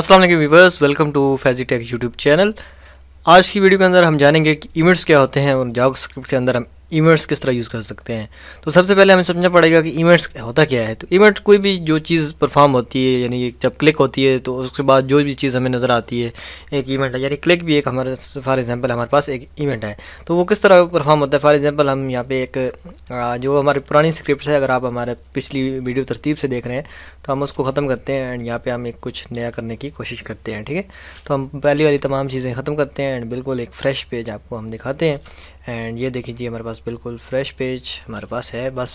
Aslam viewers welcome to Faizi tech YouTube channel आज की video के अंदर हम जानेंगे कि इवेंट्स क्या होते हैं और जॉब स्क्रिप्ट के अंदर हम इमेंट्स किस तरह यूज़ कर सकते हैं तो सबसे पहले हमें समझना पड़ेगा कि इमेंट्स होता क्या है तो इमेंट कोई भी जो चीज़ परफॉर्म होती है यानी जब क्लिक होती है तो उसके बाद जो भी चीज़ हमें नज़र आती है एक इवेंट है यानी क्लिक भी एक हमारे फॉर एग्जांपल हमारे पास एक इवेंट है तो वो किस तरह परफॉर्म होता है फॉर एग्ज़ाम्पल हम यहाँ पर एक जो हमारी पुरानी स्क्रिप्ट है अगर आप हमारे पिछली वीडियो तरतीब से देख रहे हैं तो हम उसको ख़त्म करते हैं एंड यहाँ पर हम एक कुछ नया करने की कोशिश करते हैं ठीक है तो हम पहली वाली तमाम चीज़ें ख़त्म करते हैं एंड बिल्कुल एक फ्रेश पेज आपको हम दिखाते हैं एंड ये देख लीजिए हमारे पास पास बिल्कुल फ्रेश पेज हमारे पास है बस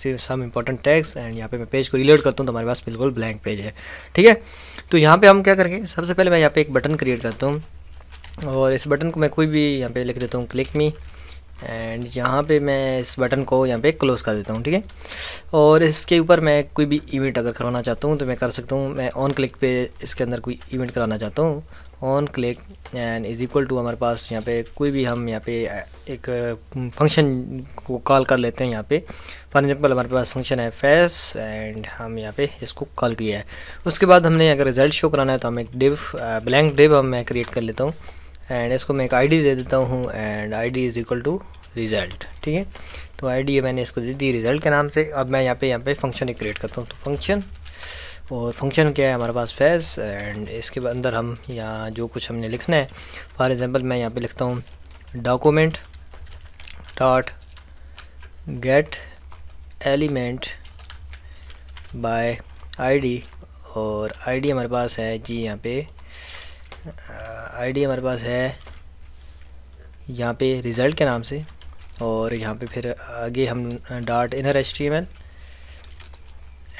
सिर्फ सम इम्पोर्टेंट टैक्स एंड यहाँ पे मैं पेज को रिलोड करता हूँ तो हमारे पास बिल्कुल ब्लैंक पेज है ठीक है तो यहाँ पे हम क्या करेंगे सबसे पहले मैं यहाँ पे एक बटन क्रिएट करता हूँ और इस बटन को मैं कोई भी यहाँ पे लिख देता हूँ क्लिक मी एंड यहाँ पे मैं इस बटन को यहाँ पे क्लोज़ कर देता हूँ ठीक है और इसके ऊपर मैं कोई भी इवेंट अगर करवाना चाहता हूँ तो मैं कर सकता हूँ मैं ऑन क्लिक पे इसके अंदर कोई इवेंट कराना चाहता हूँ on click and is equal to हमारे पास यहाँ पे कोई भी हम यहाँ पे एक फंक्शन को कॉल कर लेते हैं यहाँ पे फॉर एग्जांपल हमारे पास फंक्शन है फेस एंड हम यहाँ पे इसको कॉल किया है उसके बाद हमने अगर रिज़ल्ट शो कराना है तो हम एक डिव ब्लैंक डिव हम मैं क्रिएट कर लेता हूँ एंड इसको मैं एक आई दे देता हूँ and D is equal to result ठीक है तो डी मैंने इसको दे दी रिज़ल्ट के नाम से अब मैं यहाँ पे यहाँ पे फंक्शन क्रिएट करता हूँ तो फंक्शन और फंक्शन क्या है हमारे पास फैस एंड इसके अंदर हम यहाँ जो कुछ हमने लिखना है फॉर एग्ज़ाम्पल मैं यहाँ पे लिखता हूँ document dot get element by ID और आईडी हमारे पास है जी यहाँ पे आईडी हमारे पास है यहाँ पे रिज़ल्ट के नाम से और यहाँ पे फिर आगे हम dot inner H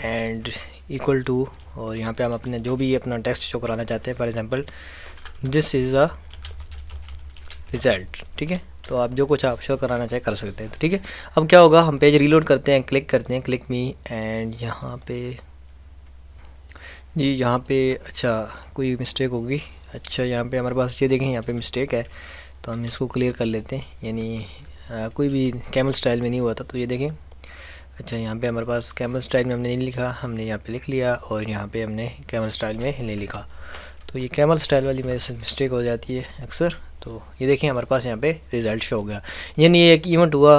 and equal to और यहाँ पे हम अपने जो भी अपना टेक्स्ट शो कराना चाहते हैं for example this is a result ठीक है तो आप जो कुछ आप शो कराना चाहे कर सकते हैं तो ठीक है अब क्या होगा हम पेज रीलोड करते हैं क्लिक करते हैं क्लिक मी एंड यहाँ पे जी यहाँ पे अच्छा कोई मिस्टेक होगी अच्छा यहाँ पे हमारे पास ये देखें यहाँ पे मिस्टेक है तो हम इसको क्लियर कर लेते हैं यानी कोई भी कैमल स्टाइल में नहीं हुआ था तो ये देखें अच्छा यहाँ पे हमारे पास कैमल स्टाइल में हमने नहीं लिखा हमने यहाँ पे लिख लिया और यहाँ पे हमने कैमल स्टाइल में नहीं लिखा तो ये कैमल स्टाइल वाली मेरे से मिस्टेक हो जाती है अक्सर तो ये देखिए हमारे पास यहाँ पे रिज़ल्ट शो हो गया यानी ये एक इवेंट हुआ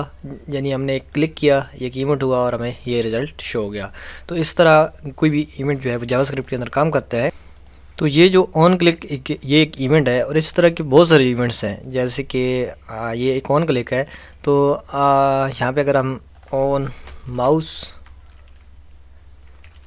यानी हमने एक क्लिक किया एक इवेंट हुआ और हमें ये रिज़ल्ट शो हो गया तो इस तरह कोई भी इवेंट जो है वो जावास्क्रिप्ट के अंदर काम करता है तो ये जो ऑन क्लिक एक, ये एक इवेंट है और इस तरह के बहुत सारे इवेंट्स हैं जैसे कि ये एक ऑन क्लिक है तो यहाँ पर अगर हम ऑन माउस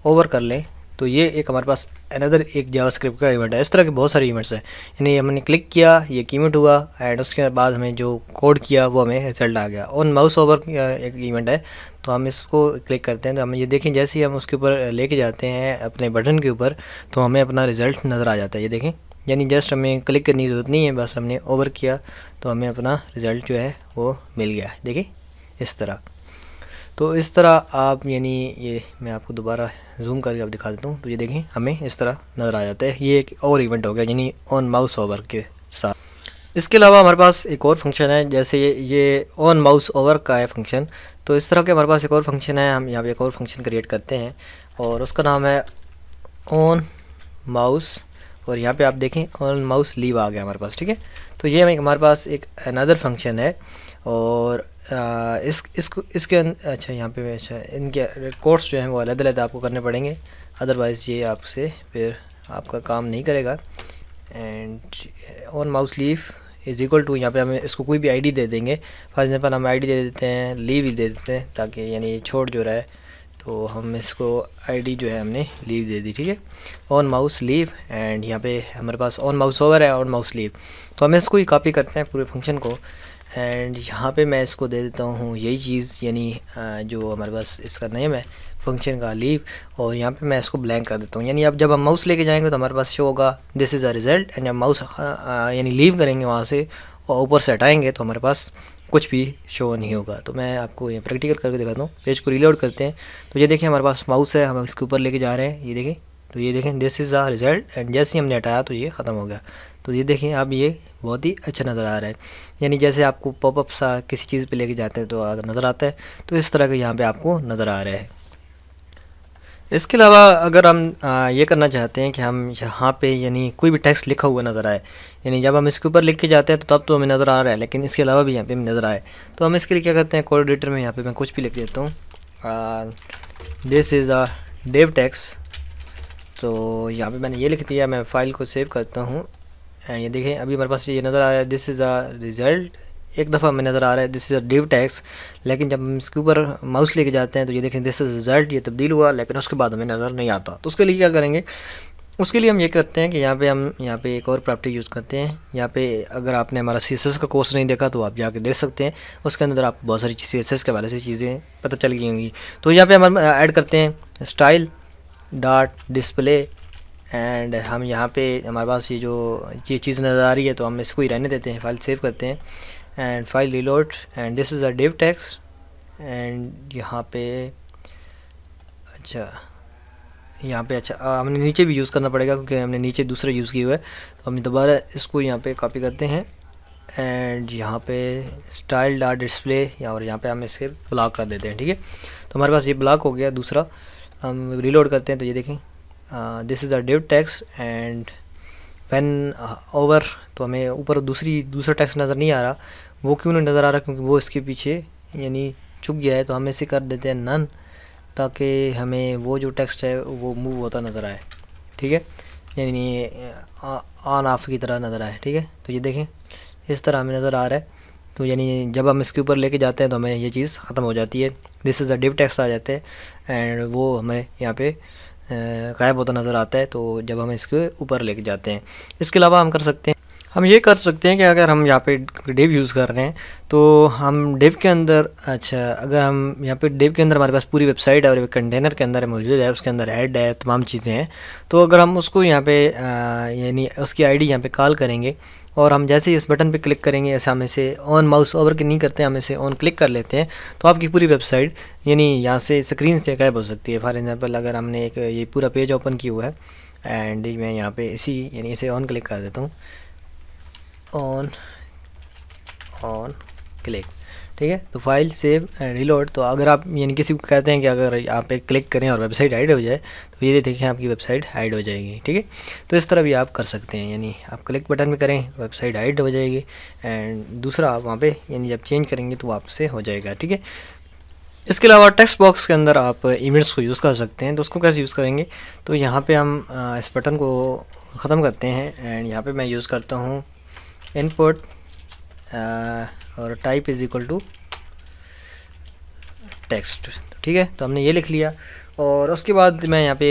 ओवर कर लें तो ये एक हमारे पास अनदर एक जावास्क्रिप्ट का इवेंट है इस तरह के बहुत सारे इवेंट्स हैं यानी हमने क्लिक किया ये कीमेंट हुआ एंड उसके बाद हमें जो कोड किया वो हमें रिजल्ट आ गया ऑन माउस ओवर एक इवेंट है तो हम इसको क्लिक करते हैं तो हम ये देखें जैसे ही हम उसके ऊपर लेके जाते हैं अपने बटन के ऊपर तो हमें अपना रिज़ल्ट नज़र आ जाता है ये देखें यानी जस्ट हमें क्लिक करने की ज़रूरत नहीं है बस हमने ओवर किया तो हमें अपना रिज़ल्ट जो है वो मिल गया देखिए इस तरह तो इस तरह आप यानी ये मैं आपको दोबारा जूम करके आप दिखा देता हूँ तो ये देखें हमें इस तरह नज़र आ जाता है ये एक और इवेंट हो गया यानी ऑन माउस ओवर के साथ इसके अलावा हमारे पास एक और फंक्शन है जैसे ये ये ऑन माउस ओवर का है फंक्शन तो इस तरह के हमारे पास एक और फंक्शन है हम यहाँ पर एक और फंक्शन क्रिएट करते हैं और उसका नाम है ऑन माउस और यहाँ पर आप देखें ऑन माउस लीव आ गया हमारे पास ठीक है तो ये हमारे पास एक अनदर फंक्शन है और इस इसको इसके अच्छा यहाँ पे अच्छा इनके कोर्स जो हैं वो अलग अलग आपको करने पड़ेंगे अदरवाइज़ ये आपसे फिर आपका काम नहीं करेगा and on mouse leave is equal to यहाँ पे हमें इसको कोई भी आईडी दे देंगे फॉर एग्जाम्पल हम आईडी दे देते हैं लीव ही दे देते हैं ताकि यानी ये छोड़ जो रहा है तो हम इसको आईडी जो है हमने लीव दे दी ठीक है ऑन माउस लीव एंड यहाँ पे हमारे पास ऑन माउस ओवर है ऑन माउस लीव तो हम इसको ही कापी करते हैं पूरे फंक्शन को एंड यहाँ पे मैं इसको दे देता हूँ यही चीज़ यानी जो हमारे पास इसका नेम है फंक्शन का लीव और यहाँ पे मैं इसको ब्लैंक कर देता हूँ यानी अब जब हम माउस लेके जाएंगे तो हमारे पास शो होगा this is a result and जब माउस यानी लीव करेंगे वहाँ से और ऊपर से हटाएँगे तो हमारे पास कुछ भी शो नहीं होगा तो मैं आपको ये प्रैक्टिकल करके दिखाता हूँ पेज को रीलोड करते हैं तो ये देखें हमारे पास माउस है हम इसके ऊपर लेके जा रहे हैं ये देखें तो ये देखें this is a result and जैसे ही हमने हटाया तो ये ख़त्म हो गया तो ये देखें अब ये बहुत ही अच्छा नज़र आ रहा है यानी जैसे आपको पॉपअप सा किसी चीज़ पे लेके जाते हैं तो नज़र आता है तो इस तरह का यहाँ पे आपको नज़र आ रहा है इसके अलावा अगर हम ये करना चाहते हैं कि हम यहाँ पे यानी कोई भी टैक्स लिखा हुआ नज़र आए यानी जब हम इसके ऊपर लिख के जाते हैं तो तब तो हमें नज़र आ रहा है लेकिन इसके अलावा भी यहाँ पर नज़र आए तो हम इसके लिए क्या करते हैं कोर्डिनेटर में यहाँ पर मैं कुछ भी लिख देता हूँ this is a div text तो यहाँ पे मैंने ये लिख दिया मैं फ़ाइल को सेव करता हूँ एंड ये देखें अभी हमारे पास ये नज़र आ रहा है दिस इज़ अ रिज़ल्ट एक दफ़ा हमें नज़र आ रहा है this is a div text लेकिन जब हम इसके ऊपर माउस लेके जाते हैं तो ये देखें दिस इज़ रिज़ल्ट ये तब्दील हुआ लेकिन उसके बाद हमें नज़र नहीं आता तो उसके लिए क्या करेंगे उसके लिए हम ये करते हैं कि यहाँ पे हम यहाँ पे एक और प्रॉपर्टी यूज़ करते हैं यहाँ पे अगर आपने हमारा सी का कोर्स नहीं देखा तो आप जाके देख सकते हैं उसके अंदर आप बहुत सारी सी के वाले से चीज़ें पता चल गई होंगी तो यहाँ पे हम ऐड करते हैं स्टाइल डॉट डिस्प्ले एंड हम यहाँ पे हमारे पास ये जो ये चीज़ नज़र आ रही है तो हम इसको ही रहने देते हैं फाइल सेव करते हैं and file reload and this is a div text and यहाँ पे अच्छा यहाँ पे अच्छा आ, हमने नीचे भी यूज़ करना पड़ेगा क्योंकि हमने नीचे दूसरा यूज़ किया हुआ है तो हम दोबारा इसको यहाँ पे कॉपी करते हैं एंड यहाँ पे स्टाइल डार डिस्प्ले या और यहाँ पे हम इसे ब्लॉक कर देते हैं ठीक है तो हमारे पास ये ब्लॉक हो गया दूसरा हम रिलोड करते हैं तो ये देखें uh, this is a div text and when uh, over तो हमें ऊपर दूसरी दूसरा टैक्स नज़र नहीं आ रहा वो क्यों नहीं नज़र आ रहा क्योंकि वो इसके पीछे यानी चुप गया है तो हम इसे कर देते हैं नन ताकि हमें वो जो टेक्स्ट है वो मूव होता नज़र आए ठीक है यानी ऑन uh, ऑफ की तरह नज़र आए ठीक है तो ये देखें इस तरह हमें नज़र आ रहा है तो यानी जब हम इसके ऊपर लेके जाते हैं तो हमें ये चीज़ ख़त्म हो जाती है this is a div text आ जाते हैं एंड वो हमें यहाँ पे गायब होता नज़र आता है तो जब हम इसके ऊपर लेके जाते हैं इसके अलावा हम कर सकते हैं हम ये कर सकते हैं कि अगर हम यहाँ पे डेव यूज़ कर रहे हैं तो हम डेव के अंदर अच्छा अगर हम यहाँ पे डेव के अंदर हमारे पास पूरी वेबसाइट है और कंटेनर के अंदर मौजूद है उसके अंदर ऐड है तमाम चीज़ें हैं तो अगर हम उसको यहाँ पे यानी उसकी आईडी यहाँ पे कॉल करेंगे और हम जैसे ही इस बटन पे क्लिक करेंगे ऐसे हम इसे ऑन माउस ओवर के नहीं करते हम इसे ऑन क्लिक कर लेते हैं तो आपकी पूरी वेबसाइट यानी यहाँ से स्क्रीन से गायब हो सकती है फॉर एग्ज़ाम्पल अगर हमने एक ये पूरा पेज ओपन किया हुआ है एंड मैं यहाँ पे इसी यानी इसे ऑन क्लिक कर देता हूँ ऑन ऑन क्लिक ठीक है तो फाइल सेव एंड रिलोड तो अगर आप यानी किसी को कहते हैं कि अगर आप एक क्लिक करें और वेबसाइट ऐड हो जाए तो ये देखें आपकी वेबसाइट ऐड हो जाएगी ठीक है तो इस तरह भी आप कर सकते हैं यानी आप क्लिक बटन पे करें वेबसाइट ऐड हो जाएगी एंड दूसरा आप वहाँ पे यानी जब चेंज करेंगे तो आपसे हो जाएगा ठीक है इसके अलावा टेक्स्ट बॉक्स के अंदर आप इमेंट्स को यूज़ कर सकते हैं तो उसको कैसे यूज़ करेंगे तो यहाँ पर हम इस बटन को ख़त्म करते हैं एंड यहाँ पर मैं यूज़ करता हूँ इनपुट और type is equal to text ठीक है तो हमने ये लिख लिया और उसके बाद मैं यहाँ पे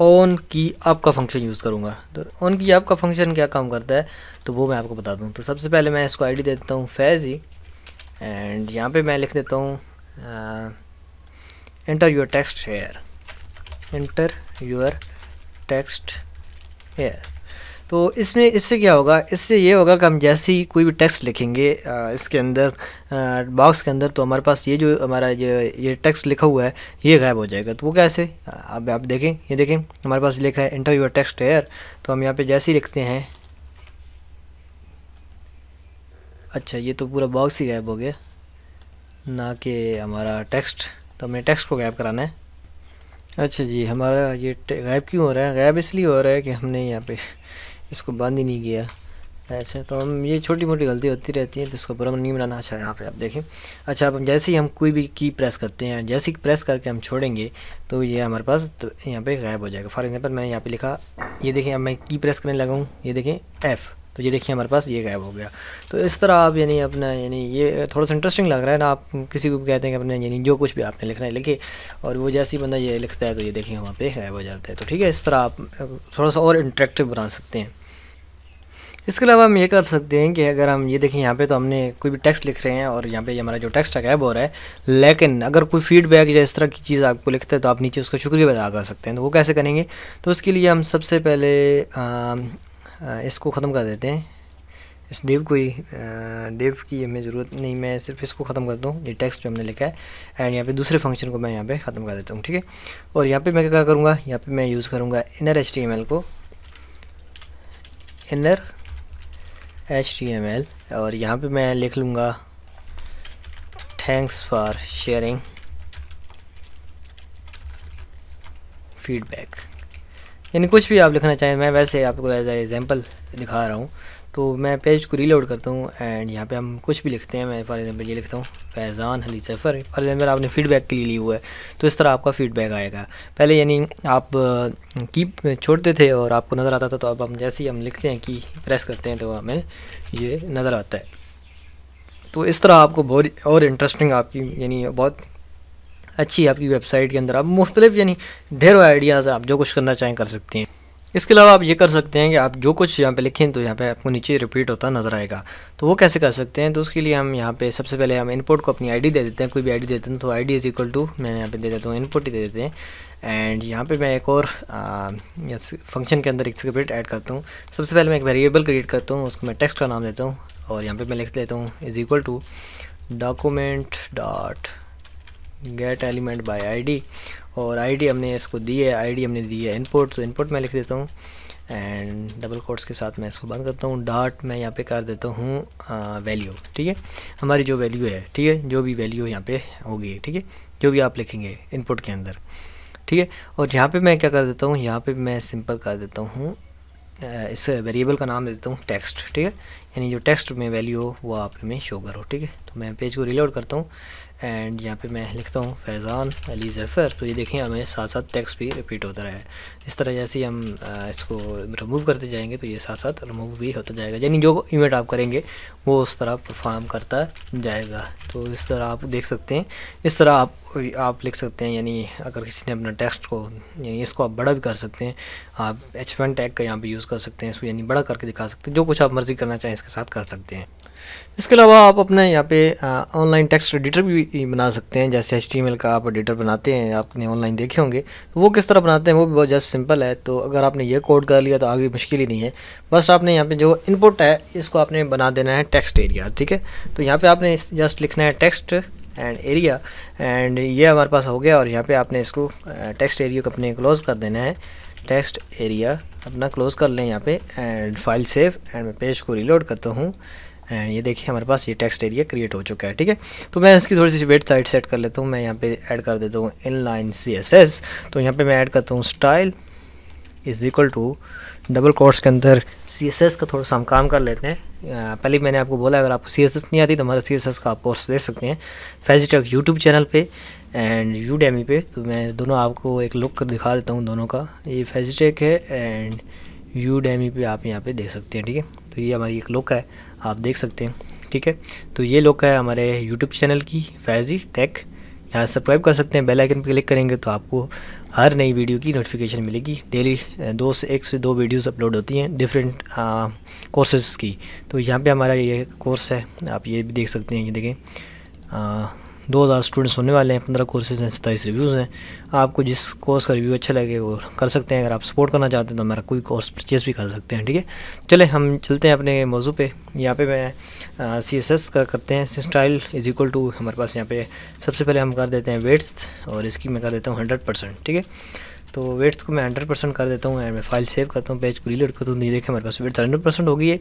ऑन की अप का फंक्शन यूज़ करूँगा तो ऑन की अप का फंक्शन क्या काम करता है तो वो मैं आपको बता दूँ तो सबसे पहले मैं इसको आईडी दे देता हूँ फैजी एंड यहाँ पे मैं लिख देता हूँ enter your text here enter your text here तो इसमें इससे क्या होगा इससे ये होगा कि हम जैसे ही कोई भी टेक्स्ट लिखेंगे इसके अंदर बॉक्स के अंदर तो हमारे पास ये जो हमारा ये ये टेक्स्ट लिखा हुआ है ये गायब हो जाएगा तो वो कैसे अब आप देखें ये देखें हमारे पास लिखा है इंटर यूर टेक्स्ट एयर तो हम यहाँ पर जैसे ही लिखते हैं अच्छा ये तो पूरा बॉक्स ही गायब हो गया ना कि हमारा टेक्स्ट तो हमें टेक्स्ट को गायब कराना है अच्छा जी हमारा ये गायब क्यों हो रहा है गायब इसलिए हो रहा है कि हमने यहाँ पे इसको बंद ही नहीं किया ऐसे तो हम ये छोटी मोटी गलती होती रहती है तो इसको बुरा नहीं बनाना अच्छा यहाँ पे आप देखें अच्छा अब जैसे ही हम कोई भी की प्रेस करते हैं जैसे ही प्रेस करके हम छोड़ेंगे तो ये हमारे पास तो यहाँ पे गायब हो जाएगा फॉर एग्जांपल मैंने यहाँ पे लिखा ये देखें अब मैं की प्रेस करने लगा हूँ ये देखें एफ़ तो ये देखिए हमारे पास ये गायब हो गया तो इस तरह आप यानी अपना यानी ये थोड़ा सा इंटरेस्टिंग लग रहा है ना आप किसी को भी कहते हैं कि अपने यानी जो कुछ भी आपने लिखना है लिखे और वो जैसे ही बंदा ये लिखता है तो ये देखिए वहाँ पर गायब हो जाता है तो ठीक है इस तरह आप थोड़ा सा और इंट्रेक्टिव बना सकते हैं इसके अलावा हम ये कर सकते हैं कि अगर हम ये देखें यहाँ पे तो हमने कोई भी टेक्स्ट लिख रहे हैं और यहाँ पे हमारा जो टेक्स्ट है गैप हो रहा है लेकिन अगर कोई फीडबैक या इस तरह की चीज़ आपको लिखते हैं तो आप नीचे उसका शुक्रिया अदा कर सकते हैं तो वो कैसे करेंगे तो उसके लिए हम सबसे पहले आ, इसको ख़त्म कर देते हैं इस डिव को ही डिव की हमें ज़रूरत नहीं मैं सिर्फ इसको ख़त्म कर दूँ ये टेक्स्ट जो हमने लिखा है एंड यहाँ पे दूसरे फंक्शन को मैं यहाँ पे ख़त्म कर देता हूँ ठीक है और यहाँ पे मैं क्या करूँगा यहाँ पे मैं यूज़ करूँगा इनर एच को इनर एच और यहाँ पे मैं लिख लूँगा थैंक्स फॉर शेयरिंग फीडबैक यानी कुछ भी आप लिखना चाहें मैं वैसे आपको एज ए एग्जाम्पल दिखा रहा हूँ तो मैं पेज को रीलोड करता हूँ एंड यहाँ पे हम कुछ भी लिखते हैं मैं फॉर एग्जांपल ये लिखता हूँ फैज़ान हली सफ़र फॉर एग्जांपल आपने फ़ीडबैक के लिए लिया हुआ है तो इस तरह आपका फ़ीडबैक आएगा पहले यानी आप कीप छोड़ते थे और आपको नज़र आता था तो अब हम जैसे ही हम लिखते हैं कि प्रेस करते हैं तो हमें ये नज़र आता है तो इस तरह आपको बहुत और इंटरेस्टिंग आपकी यानी बहुत अच्छी है आपकी वेबसाइट के अंदर आप मुख्तलिफ यानी ढेरों आइडियाज़ आप जो कुछ करना चाहें कर सकते हैं इसके अलावा आप ये कर सकते हैं कि आप जो कुछ यहाँ पे लिखें तो यहाँ पे आपको नीचे रिपीट होता नज़र आएगा तो वो कैसे कर सकते हैं तो उसके लिए हम यहाँ पे सबसे पहले हम इनपुट को अपनी आईडी दे देते हैं कोई भी आईडी देते हैं तो आईडी इज़ इक्वल टू मैं यहाँ पे दे देता हूँ इनपुट ही दे देते हैं एंड यहाँ पे मैं एक और फंक्शन के अंदर एक सेपरेट ऐड करता हूँ सबसे पहले मैं एक वेरिएबल क्रिएट करता हूँ उसको मैं टेक्स्ट का नाम देता हूँ और यहाँ पर मैं लिख देता हूँ is equal to document dot get element by ID और आईडी हमने इसको दी है आईडी हमने दी है इनपुट तो इनपुट मैं लिख देता हूँ एंड डबल कोट्स के साथ मैं इसको बंद करता हूँ डॉट मैं यहाँ पे कर देता हूँ वैल्यू ठीक है हमारी जो वैल्यू है ठीक है जो भी वैल्यू यहाँ पे होगी ठीक है जो भी आप लिखेंगे इनपुट के अंदर ठीक है और यहाँ पे मैं क्या कर देता हूँ यहाँ पे मैं सिंपल कर देता हूँ इस वेरिएबल का नाम दे देता हूँ टेक्स्ट ठीक है यानी जो टेक्स्ट में वैल्यू हो वो आप में शो करो ठीक है तो मैं पेज को रिलोड करता हूँ एंड यहाँ पे मैं लिखता हूँ फैज़ान अली ज़फ़र तो ये देखें हमें साथ साथ टेक्स्ट भी रिपीट होता रहा है इस तरह जैसे हम इसको रिमूव करते जाएंगे तो ये साथ साथ रिमूव भी होता जाएगा यानी जो इवेंट आप करेंगे वो उस तरह परफॉर्म करता जाएगा तो इस तरह आप देख सकते हैं इस तरह आप आप लिख सकते हैं यानी अगर किसी ने अपना टेक्स्ट को यानी इसको आप बड़ा भी कर सकते हैं आप एच वन टैग का यहाँ पर यूज़ कर सकते हैं इसको यानी बड़ा करके दिखा सकते हैं जो कुछ आप मर्ज़ी करना चाहें इसके साथ कर सकते हैं इसके अलावा आप अपने यहाँ पे ऑनलाइन टेक्स्ट एडिटर भी बना सकते हैं जैसे एच का आप एडिटर बनाते हैं आपने ऑनलाइन देखे होंगे तो वो किस तरह बनाते हैं वो भी बहुत ज़्यादा सिंपल है तो अगर आपने ये कोड कर लिया तो आगे मुश्किल ही नहीं है बस आपने यहाँ पे जो इनपुट है इसको आपने बना देना है टेक्स्ट एरिया ठीक है तो यहाँ पर आपने जस्ट लिखना है टेक्स्ट एंड एरिया एंड ये हमारे पास हो गया और यहाँ पे आपने इसको टेक्स्ट एरिया को अपने क्लोज़ कर देना है टेक्स्ट एरिया अपना क्लोज़ कर लें यहाँ पे एंड फाइल सेव एंड मैं पेज को रिलोड करता हूँ एंड ये देखिए हमारे पास ये टेक्स्ट एरिया क्रिएट हो चुका है ठीक है तो मैं इसकी थोड़ी सी वेट साइड सेट कर लेता हूँ मैं यहाँ पे ऐड कर देता हूँ inline C S S तो यहाँ पे मैं ऐड करता हूँ style is equal to double quotes के अंदर सी एस एस का थोड़ा सा हम काम कर लेते हैं पहले मैंने आपको बोला अगर आपको सी एस एस नहीं आती तो हमारा सी एस एस का आप कोर्स दे सकते हैं फैजिटेक यूट्यूब चैनल पर एंड यू डेमी पे तो मैं दोनों आपको एक लुक दिखा देता हूँ दोनों का ये फैजिटेक है एंड यू ई पे आप यहाँ पे देख सकते हैं ठीक है तो ये हमारी एक लुक है आप देख सकते हैं ठीक है तो ये लोग का है हमारे यूट्यूब चैनल की फैजी टेक यहाँ सब्सक्राइब कर सकते हैं बेल आइकन पर क्लिक करेंगे तो आपको हर नई वीडियो की नोटिफिकेशन मिलेगी डेली दो से एक से दो वीडियोस अपलोड होती हैं डिफरेंट कोर्सेज की तो यहाँ पे हमारा ये कोर्स है आप ये भी देख सकते हैं ये देखें दो हज़ार स्टूडेंट्स होने वाले हैं पंद्रह कोर्सेज हैं सत्ताईस रिव्यूज़ हैं आपको जिस कोर्स का रिव्यू अच्छा लगे वो कर सकते हैं अगर आप सपोर्ट करना चाहते हैं तो हमारा कोई कोर्स परचेज भी कर सकते हैं ठीक है चले हम चलते हैं अपने मौजू पे यहाँ पे मैं सी एस एस का करते हैं स्टाइल इज़ इक्वल टू हमारे पास यहाँ पे सबसे पहले हम कर देते हैं वेट्स और इसकी मैं कर देता हूँ हंड्रेड परसेंट ठीक है तो वेट्स को मैं हंड्रेड परसेंट कर देता हूँ एंड मैं फाइल सेव करता हूँ पेज को रिलेट करता हूँ नहीं देखें हमारे पास वेट्स हंड्रेड परसेंट हो गई है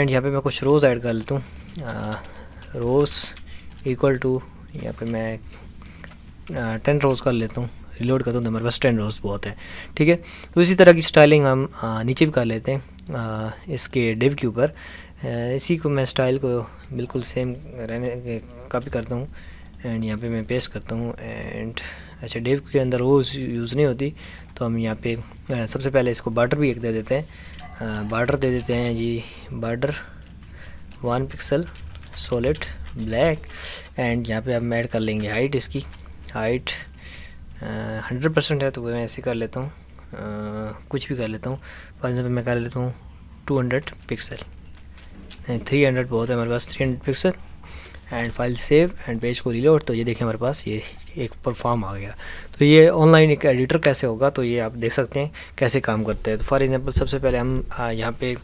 एंड यहाँ पर मैं कुछ रोज़ ऐड कर लेता हूँ रोज़ इक्वल टू यहाँ पे मैं टेन रोज़ कर लेता हूँ रिलोड करता हूँ तो हमारे पास टेन रोज़ बहुत है ठीक है तो इसी तरह की स्टाइलिंग हम नीचे भी कर लेते हैं इसके डिव के ऊपर इसी को मैं स्टाइल को बिल्कुल सेम रहने कापी करता हूँ एंड यहाँ पे मैं पेस्ट करता हूँ एंड अच्छा डेव के अंदर रोज़ यूज़ नहीं होती तो हम यहाँ पे सबसे पहले इसको बार्डर भी एक दे देते हैं बार्डर दे देते हैं जी border one pixel solid black and यहाँ पे हम ऐड कर लेंगे हाइट इसकी हाइट हंड्रेड परसेंट है तो मैं ऐसे कर लेता हूँ कुछ भी कर लेता हूँ फॉर एग्जाम्पल मैं कर लेता हूँ टू हंड्रेड पिक्सल नहीं थ्री हंड्रेड बहुत है हमारे पास three hundred pixel and file save and page को रिलोड तो ये देखें हमारे पास ये एक परफॉर्म आ गया तो ये ऑनलाइन एक एडिटर कैसे होगा तो ये आप देख सकते हैं कैसे काम करते हैं तो फॉर एग्ज़ाम्पल सबसे पहले हम यहाँ पर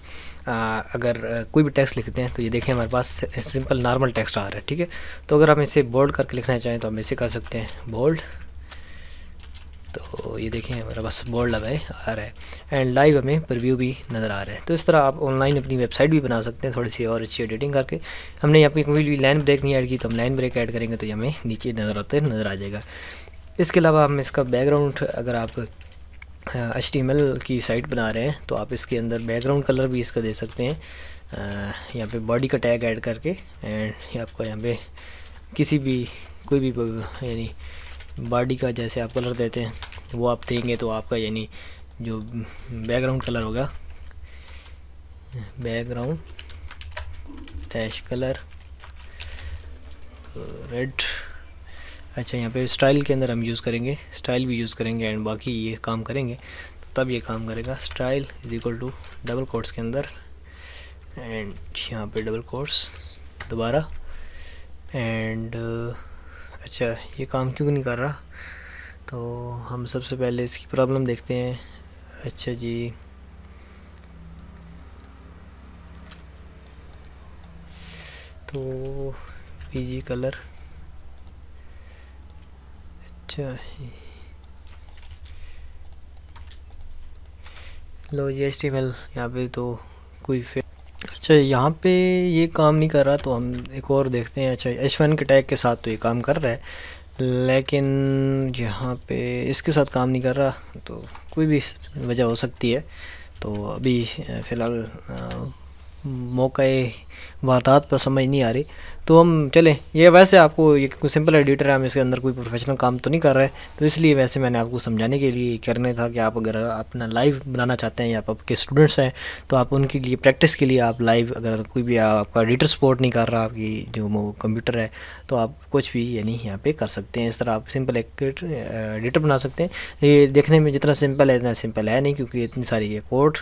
अगर कोई भी टेक्स्ट लिखते हैं तो ये देखें हमारे पास सिंपल नॉर्मल टेक्स्ट आ रहा है ठीक है तो अगर हम इसे बोल्ड करके लिखना चाहें तो हम इसे कर सकते हैं बोल्ड तो ये देखें हमारा बस बोर्ड लगाए आ रहा है एंड लाइव हमें प्रिव्यू भी नज़र आ रहा है तो इस तरह आप ऑनलाइन अपनी वेबसाइट भी बना सकते हैं थोड़ी सी और अच्छी एडिटिंग करके हमने यहाँ पे कोई भी लाइन ब्रेक नहीं ऐड की तो हम लाइन ब्रेक ऐड करेंगे तो ये हमें नीचे नज़र आते नज़र आ जाएगा इसके अलावा हम इसका बैकग्राउंड अगर आप एच की साइट बना रहे हैं तो आप इसके अंदर बैकग्राउंड कलर भी इसका दे सकते हैं यहाँ पे बॉडी का टैग ऐड करके एंड आपका यहाँ पे किसी भी कोई भी यानी बॉडी का जैसे आप कलर देते हैं वो आप देंगे तो आपका यानी जो बैकग्राउंड कलर होगा बैकग्राउंड डैश कलर रेड अच्छा यहाँ पे स्टाइल के अंदर हम यूज़ करेंगे स्टाइल भी यूज़ करेंगे एंड बाकी ये काम करेंगे तो तब ये काम करेगा style is equal to double quotes के अंदर एंड यहाँ पे डबल कोर्स दोबारा एंड अच्छा ये काम क्यों नहीं कर रहा तो हम सबसे पहले इसकी प्रॉब्लम देखते हैं अच्छा जी तो पीजी कलर अच्छा लो जी एच टी यहाँ पे तो कोई फिर अच्छा यहाँ पे ये काम नहीं कर रहा तो हम एक और देखते हैं अच्छा एच वन के टैग के साथ तो ये काम कर रहा है लेकिन यहाँ पे इसके साथ काम नहीं कर रहा तो कोई भी वजह हो सकती है तो अभी फ़िलहाल मौका वारदात पर समझ नहीं आ रही तो हम चलें ये वैसे आपको ये सिंपल एडिटर है हम इसके अंदर कोई प्रोफेशनल काम तो नहीं कर रहे तो इसलिए वैसे मैंने आपको समझाने के लिए करने था कि आप अगर अपना लाइव बनाना चाहते हैं या आपके स्टूडेंट्स हैं तो आप उनके लिए प्रैक्टिस के लिए आप लाइव अगर कोई भी आपका एडिटर सपोर्ट नहीं कर रहा आपकी जो कंप्यूटर है तो आप कुछ भी यानी यहाँ पर कर सकते हैं इस तरह आप सिंपल एक एडिटर बना सकते हैं ये देखने में जितना सिंपल है इतना सिंपल है नहीं क्योंकि इतनी सारी ये कोड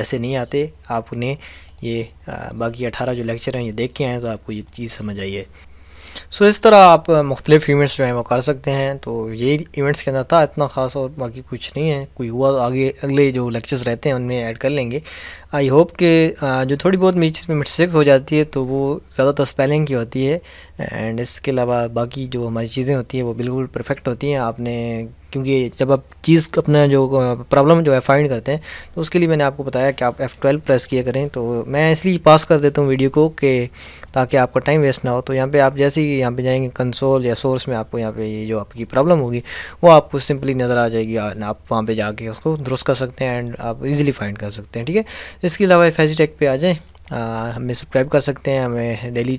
ऐसे नहीं आते आप उन्हें ये बाकी अठारह जो लेक्चर हैं ये देख के आएँ तो आपको ये चीज़ समझ आई है सो इस तरह आप मुख्तलिफ इवेंट्स जो हैं वो कर सकते हैं तो ये इवेंट्स के अंदर था इतना ख़ास और बाकी कुछ नहीं है कोई हुआ तो आगे अगले जो लेक्चर्स रहते हैं उनमें ऐड कर लेंगे आई होप कि जो थोड़ी बहुत मेरी चीज़ में मिस्टेक हो जाती है तो वो ज़्यादातर स्पेलिंग की होती है एंड इसके अलावा बाकी जो हमारी चीज़ें होती हैं वो बिल्कुल परफेक्ट होती हैं आपने क्योंकि जब आप चीज़ अपना जो प्रॉब्लम जो है फाइंड करते हैं तो उसके लिए मैंने आपको बताया कि आप F12 प्रेस किया करें तो मैं इसलिए पास कर देता हूँ वीडियो को कि ताकि आपका टाइम वेस्ट ना हो तो यहाँ पे आप जैसे ही यहाँ पे जाएंगे कंसोल या सोर्स में आपको यहाँ पे ये जो आपकी प्रॉब्लम होगी वो आपको सिंपली नज़र आ जाएगी आप वहाँ पे जाके उसको दुरुस्त कर सकते हैं एंड आप इजीली फाइंड कर सकते हैं ठीक है इसके अलावा फैजीटेक पे आ जाएँ हमें सब्सक्राइब कर सकते हैं हमें डेली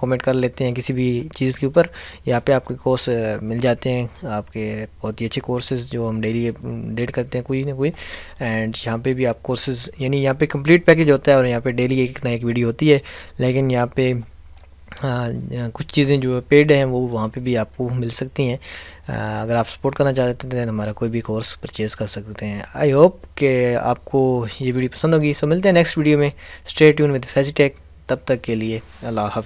कमेंट कर लेते हैं किसी भी चीज़ के ऊपर यहाँ पे आपके कोर्स मिल जाते हैं आपके बहुत ही अच्छे कोर्सेज जो हम डेली डेट हम्म, करते हैं कोई ना कोई एंड यहाँ पे भी आप कोर्सेज यानी यहाँ पे कंप्लीट पैकेज होता है और यहाँ पे डेली एक ना एक वीडियो होती है लेकिन यहाँ पर कुछ चीज़ें जो पेड हैं वो वहाँ पे भी आपको मिल सकती हैं अगर आप सपोर्ट करना चाहते हैं तो हमारा कोई भी कोर्स परचेज़ कर सकते हैं आई होप कि आपको ये वीडियो पसंद होगी सो मिलते हैं नेक्स्ट वीडियो में स्ट्रेट यून विद टेक तब तक के लिए अल्लाह हाफि